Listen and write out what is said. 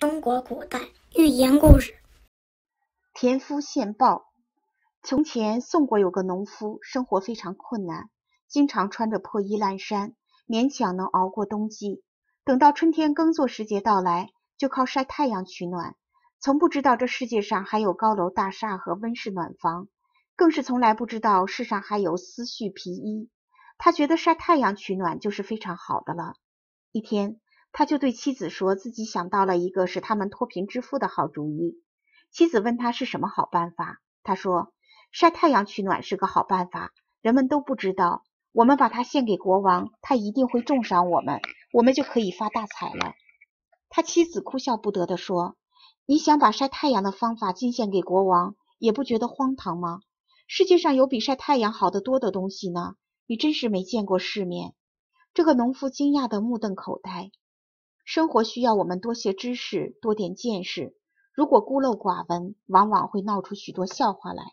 中国古代寓言故事《田夫献报》。从前，宋国有个农夫，生活非常困难，经常穿着破衣烂衫，勉强能熬过冬季。等到春天耕作时节到来，就靠晒太阳取暖，从不知道这世界上还有高楼大厦和温室暖房，更是从来不知道世上还有丝絮皮衣。他觉得晒太阳取暖就是非常好的了。一天，他就对妻子说：“自己想到了一个使他们脱贫致富的好主意。”妻子问他是什么好办法，他说：“晒太阳取暖是个好办法，人们都不知道。我们把它献给国王，他一定会重赏我们，我们就可以发大财了。”他妻子哭笑不得地说：“你想把晒太阳的方法进献给国王，也不觉得荒唐吗？世界上有比晒太阳好得多的东西呢！你真是没见过世面。”这个农夫惊讶得目瞪口呆。生活需要我们多些知识，多点见识。如果孤陋寡闻，往往会闹出许多笑话来。